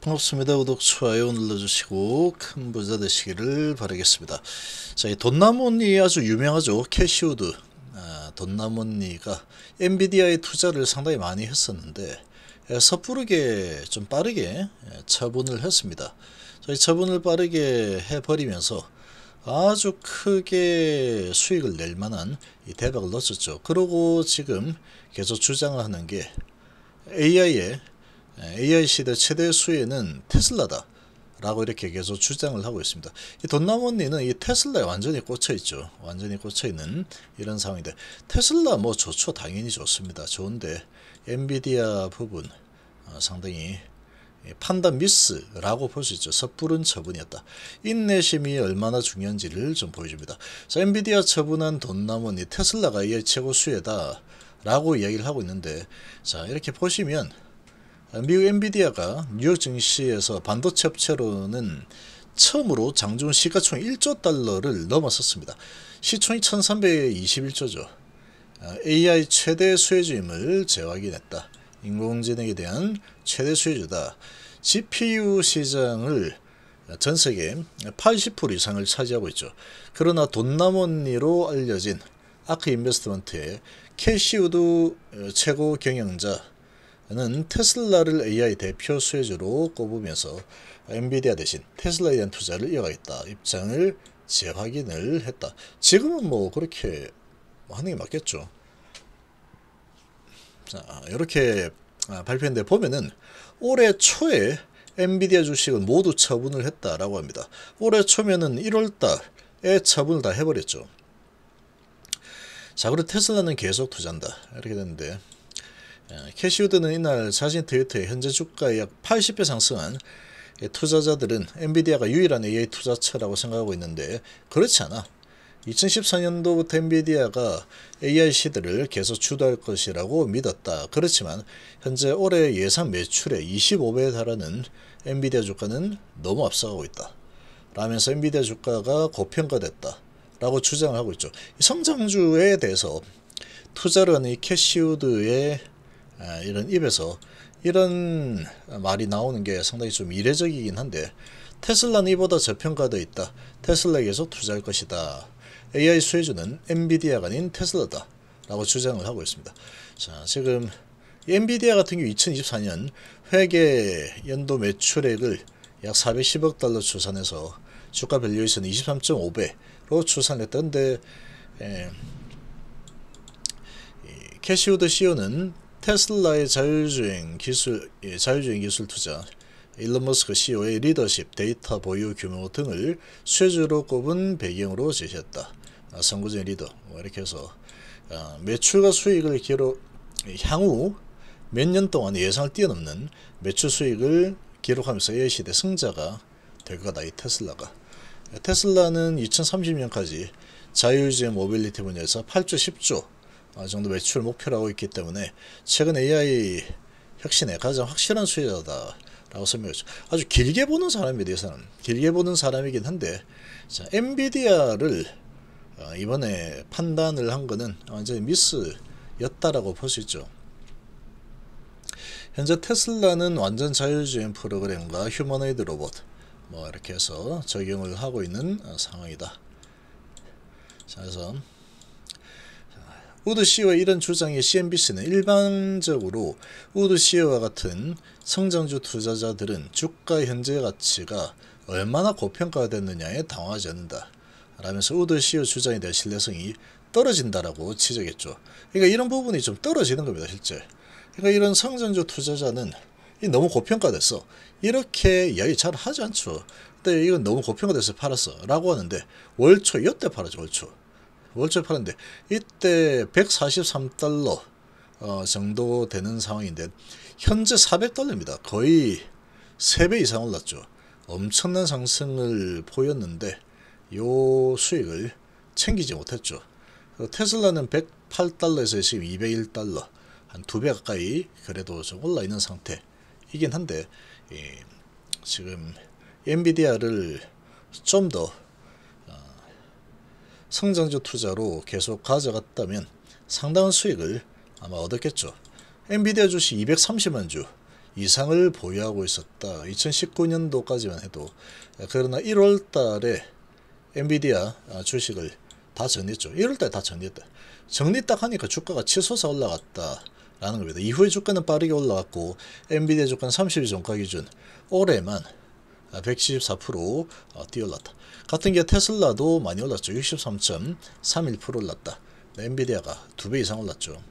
반갑습니다. 구독, 좋아요 눌러주시고 큰 부자 되시기를 바라겠습니다. 자, 이 돈나무니 아주 유명하죠. 캐시우드 아, 돈나무니가 엔비디아에 투자를 상당히 많이 했었는데 예, 섣부르게 좀 빠르게 예, 처분을 했습니다. 자, 이 처분을 빠르게 해버리면서 아주 크게 수익을 낼 만한 이 대박을 넣었죠. 그러고 지금 계속 주장 하는 게 AI의 AI 시대 최대 수혜는 테슬라다. 라고 이렇게 계속 주장을 하고 있습니다. 이 돈남 언니는 이 테슬라에 완전히 꽂혀있죠. 완전히 꽂혀있는 이런 상황인데 테슬라 뭐 좋죠. 당연히 좋습니다. 좋은데 엔비디아 부분 어, 상당히 판단 미스라고 볼 수 있죠. 섣부른 처분이었다. 인내심이 얼마나 중요한지를 좀 보여줍니다. 자, 엔비디아 처분한 돈나무니 테슬라가 이 최고 수혜다. 라고 이야기를 하고 있는데, 자, 이렇게 보시면, 미국 엔비디아가 뉴욕 증시에서 반도체 업체로는 처음으로 장중 시가총 1조 달러를 넘어섰습니다. 시총이 1321조죠. AI 최대 수혜주임을 재확인했다. 인공지능에 대한 최대 수혜주다. GPU 시장을 전 세계 80% 이상을 차지하고 있죠. 그러나 돈나머니로 알려진 아크 인베스트먼트의 캐시우드 최고 경영자 는 테슬라를 AI 대표 수혜주로 꼽으면서 엔비디아 대신 테슬라에 대한 투자를 이어가겠다 입장을 재확인을 했다. 지금은 뭐 그렇게 하는 게 맞겠죠. 자 이렇게 아, 발표했는데 보면은 올해 초에 엔비디아 주식은 모두 처분을 했다라고 합니다. 올해 초면은 1월달에 처분을 다 해버렸죠. 자 그리고 테슬라는 계속 투자한다 이렇게 됐는데 예, 캐시우드는 이날 자신 트위터에 현재 주가의 약 80배 상승한 투자자들은 엔비디아가 유일한 AI 투자처라고 생각하고 있는데 그렇지 않아. 2014년도부터 엔비디아가 AI 시대를 계속 주도할 것이라고 믿었다. 그렇지만 현재 올해 예산 매출의 25배에 달하는 엔비디아 주가는 너무 앞서가고 있다. 라면서 엔비디아 주가가 고평가됐다. 라고 주장하고 을 있죠. 성장주에 대해서 투자를 하는 이 캐시우드의 이런 입에서 이런 말이 나오는 게 상당히 좀 이례적이긴 한데 테슬라는 이보다 저평가되어 있다. 테슬라에게서 투자할 것이다. AI 수혜주는 엔비디아가 아닌 테슬라다. 라고 주장을 하고 있습니다. 자, 지금 엔비디아 같은 경우 2024년 회계 연도 매출액을 약 410억 달러 추산해서 주가 밸류에이션 23.5배로 추산했던데 에, 캐시우드 CEO는 테슬라의 자율주행 기술, 예, 자율주행 기술 투자, 일론 머스크 CEO의 리더십, 데이터 보유 규모 등을 쇠주로 꼽은 배경으로 제시했다. 아, 선구적 리더, 뭐 이렇게 해서 아, 매출과 수익을 기록, 향후 몇 년 동안 예상을 뛰어넘는 매출 수익을 기록하면서 AI 시대 승자가 될 거다, 이 테슬라가. 테슬라는 2030년까지 자율주행 모빌리티 분야에서 8조 10조 정도 매출 목표를 하고 있기 때문에 최근 AI 혁신의 가장 확실한 수혜자다라고 설명했죠. 아주 길게 보는 사람에 대해서는 길게 보는 사람이긴 한데 자, 엔비디아를 어, 이번에 판단을 한 거는 완전히 미스였다라고 볼 수 있죠. 현재 테슬라는 완전 자율주행 프로그램과 휴머노이드 로봇 뭐 이렇게 해서 적용을 하고 있는 어, 상황이다. 자, 그래서 우드씨어의 이런 주장에 CNBC는 일반적으로 우드씨와 같은 성장주 투자자들은 주가 현재 가치가 얼마나 고평가됐느냐에 당황하지 않는다. 라면서 우드 씨의 주장에 대한 신뢰성이 떨어진다라고 지적했죠. 그러니까 이런 부분이 좀 떨어지는 겁니다, 실제. 그러니까 이런 성장주 투자자는 너무 고평가됐어. 이렇게 이야기 잘 하지 않죠. 근데 이건 너무 고평가돼서 팔았어. 라고 하는데 월초 이때 팔았죠 월초. 월제 파는데 이때 143달러 어, 정도 되는 상황인데 현재 400달러입니다. 거의 3배 이상 올랐죠. 엄청난 상승을 보였는데 요 수익을 챙기지 못했죠. 테슬라는 108달러에서 지금 201달러 한 두 배 가까이 그래도 좀 올라 있는 상태이긴 한데 예, 지금 엔비디아를 좀더 성장주 투자로 계속 가져갔다면 상당한 수익을 아마 얻었겠죠. 엔비디아 주식 230만 주 이상을 보유하고 있었다. 2019년도까지만 해도 그러나 1월 달에 엔비디아 주식을 다 정리했죠. 1월 달에 다 정리했다. 정리 딱 하니까 주가가 치솟아 올라갔다. 라는 겁니다. 이후에 주가는 빠르게 올라갔고 엔비디아 주가는 30일 종가 기준 올해만 174% 어, 뛰어올랐다. 같은 게 테슬라도 많이 올랐죠. 63.31% 올랐다. 네, 엔비디아가 두 배 이상 올랐죠.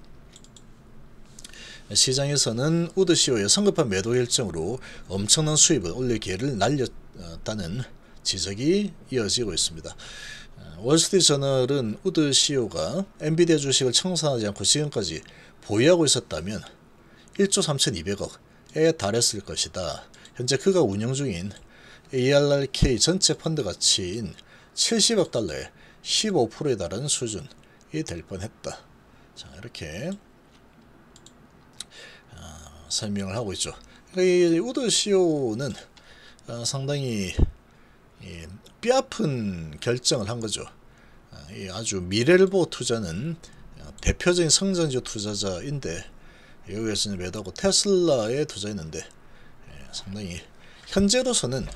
시장에서는 우드시오의 성급한 매도 결정으로 엄청난 수입을 올릴 기회를 날렸다는 지적이 이어지고 있습니다. 어, 월스트리트 저널은 우드시오가 엔비디아 주식을 청산하지 않고 지금까지 보유하고 있었다면 1조 3,200억에 달했을 것이다. 현재 그가 운영 중인 ARRK 전체 펀드 가치인 70억 달러의 15%에 달하는 수준이 될 뻔했다. 자 이렇게 어, 설명을 하고 있죠. 그러니까 이 우드 CEO는 어, 아, 상당히 예, 뼈아픈 결정을 한 거죠. 예, 아주 미래를 보고 투자는 대표적인 성장주 투자자인데 여기에서는 매도하고 테슬라에 투자했는데 예, 상당히 현재로서는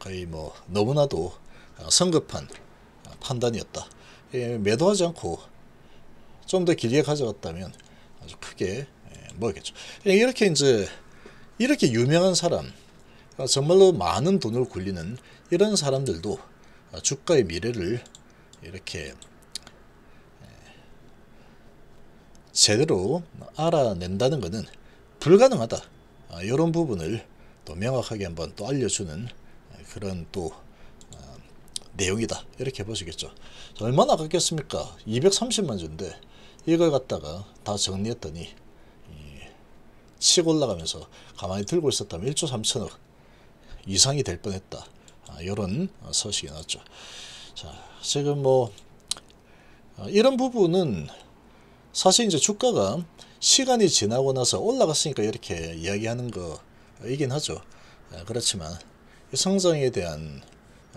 거의 뭐 너무나도 어, 성급한 어, 판단이었다. 예, 매도하지 않고 좀 더 길게 가져갔다면 아주 크게 예, 뭐겠죠. 예, 이렇게 이제 이렇게 유명한 사람, 어, 정말로 많은 돈을 굴리는 이런 사람들도 주가의 미래를 이렇게 제대로 알아낸다는 것은 불가능하다. 이런 부분을 또 명확하게 한번 또 알려주는 그런 또 어, 내용이다 이렇게 보시겠죠 얼마나 아깝겠습니까 230만 주인데 이걸 갖다가 다 정리했더니 치고 올라가면서 가만히 들고 있었다면 1조 3천억 이상이 될 뻔했다 아, 이런 어, 소식이 나왔죠 자 지금 뭐 어, 이런 부분은 사실 이제 주가가 시간이 지나고 나서 올라갔으니까 이렇게 이야기하는 거이긴 하죠. 아, 그렇지만 성장에 대한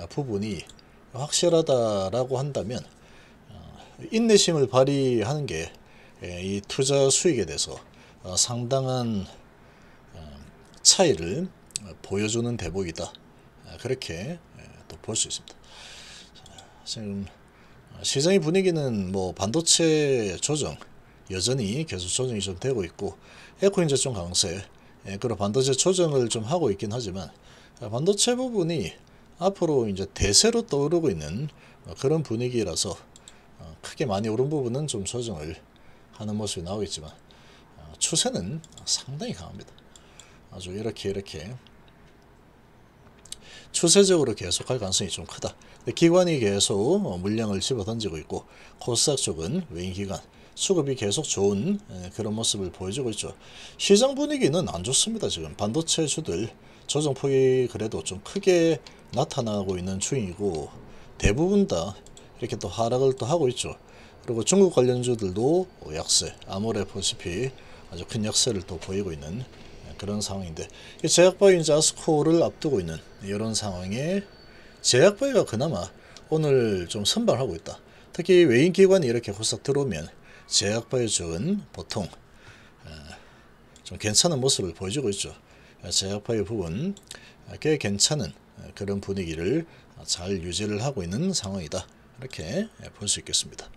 부분이 확실하다라고 한다면 어, 인내심을 발휘하는 게이 예, 투자 수익에 대해서 어, 상당한 어, 차이를 보여주는 대목이다. 그렇게 예, 또볼 수 있습니다. 지금 시장의 분위기는 뭐 반도체 조정 여전히 계속 조정이 좀 되고 있고 에코인 저점 강세 예, 그런 반도체 조정을 좀 하고 있긴 하지만 반도체 부분이 앞으로 이제 대세로 떠오르고 있는 어, 그런 분위기라서 어, 크게 많이 오른 부분은 좀 조정을 하는 모습이 나오겠지만 어, 추세는 상당히 강합니다. 아주 이렇게 이렇게 추세적으로 계속할 가능성이 좀 크다. 기관이 계속 물량을 집어던지고 있고 코스닥 쪽은 외인기관 수급이 계속 좋은 그런 모습을 보여주고 있죠. 시장 분위기는 안 좋습니다. 지금 반도체 주들 조정폭이 그래도 좀 크게 나타나고 있는 중이고 대부분 다 이렇게 또 하락을 또 하고 있죠. 그리고 중국 관련주들도 약세, 아모레퍼시피 아주 큰 약세를 또 보이고 있는 그런 상황인데 제약바이 이제 아스코를 앞두고 있는 이런 상황에 제약바이가 그나마 오늘 좀선발하고 있다. 특히 외인기관이 이렇게 후싹 들어오면 제약바이 주은 보통 어, 좀 괜찮은 모습을 보여주고 있죠. 제어파의 부분 아, 꽤 괜찮은 아, 그런 분위기를 잘 유지를 하고 있는 상황이다. 이렇게 예, 볼수 있겠습니다.